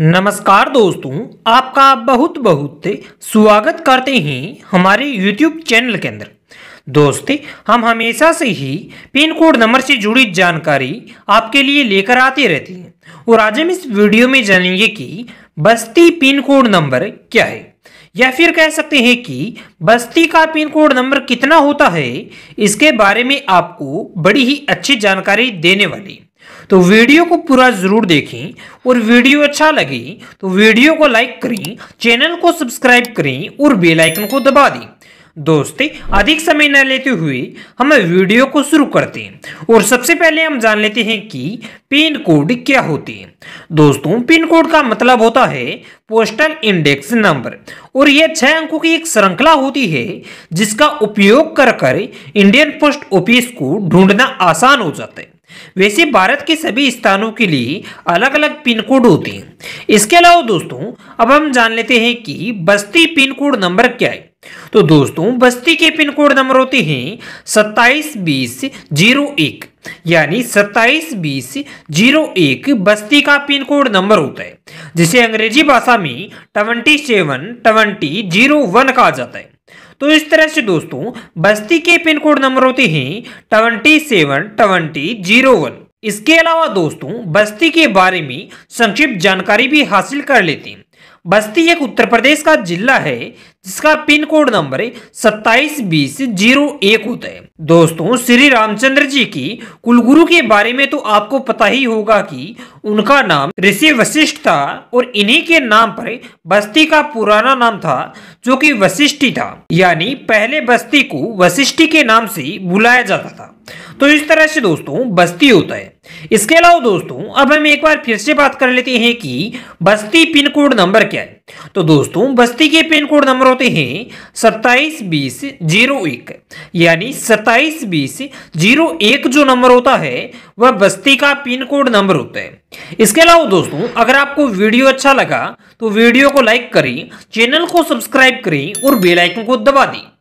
नमस्कार दोस्तों आपका बहुत बहुत स्वागत करते हैं हमारे YouTube चैनल के अंदर दोस्त हम हमेशा से ही पिन कोड नंबर से जुड़ी जानकारी आपके लिए लेकर आते रहते हैं और आज हम इस वीडियो में जानेंगे कि बस्ती पिन कोड नंबर क्या है या फिर कह सकते हैं कि बस्ती का पिन कोड नंबर कितना होता है इसके बारे में आपको बड़ी ही अच्छी जानकारी देने वाली तो वीडियो को पूरा ज़रूर देखें और वीडियो अच्छा लगे तो वीडियो को लाइक करें चैनल को सब्सक्राइब करें और बेल आइकन को दबा दें दोस्तों अधिक समय न लेते हुए हम वीडियो को शुरू करते हैं और सबसे पहले हम जान लेते हैं कि पिन कोड क्या होते हैं दोस्तों पिन कोड का मतलब होता है पोस्टल इंडेक्स नंबर और यह छह अंकों की एक श्रृंखला होती है जिसका उपयोग कर कर इंडियन पोस्ट ऑफिस को ढूंढना आसान हो जाता है वैसे भारत के सभी स्थानों के लिए अलग अलग पिन कोड होते हैं इसके अलावा दोस्तों अब हम जान लेते हैं कि बस्ती पिन कोड नंबर क्या है तो दोस्तों बस्ती के पिन कोड नंबर होते हैं सत्ताईस बीस जीरो एक यानी सत्ताईस बीस जीरो एक बस्ती का पिन कोड नंबर होता है जिसे अंग्रेजी भाषा में twenty seven twenty zero one कहा जाता है तो इस तरह से दोस्तों बस्ती के पिन कोड नंबर होते हैं twenty seven twenty zero one इसके अलावा दोस्तों बस्ती के बारे में संक्षिप्त जानकारी भी हासिल कर लेते हैं बस्ती एक उत्तर प्रदेश का जिला है जिसका पिन कोड नंबर सत्ताईस बीस जीरो एक होता है दोस्तों श्री रामचंद्र जी की कुलगुरु के बारे में तो आपको पता ही होगा कि उनका नाम ऋषि वशिष्ठ था और इन्हीं के नाम पर बस्ती का पुराना नाम था जो कि वशिष्ठी था यानी पहले बस्ती को वशिष्ठी के नाम से बुलाया जाता था तो इस तरह से दोस्तों बस्ती होता है इसके अलावा दोस्तों अब हम एक बार फिर से बात कर लेते हैं कि बस्ती पिन कोड नंबर क्या है तो दोस्तों बस्ती के पिन कोड नंबर होते हैं सत्ताईस बीस जीरो एक यानी सत्ताईस बीस जीरो एक जो नंबर होता है वह बस्ती का पिन कोड नंबर होता है इसके अलावा दोस्तों अगर आपको वीडियो अच्छा लगा तो वीडियो को लाइक करें चैनल को सब्सक्राइब करें और बेलाइकन को दबा दें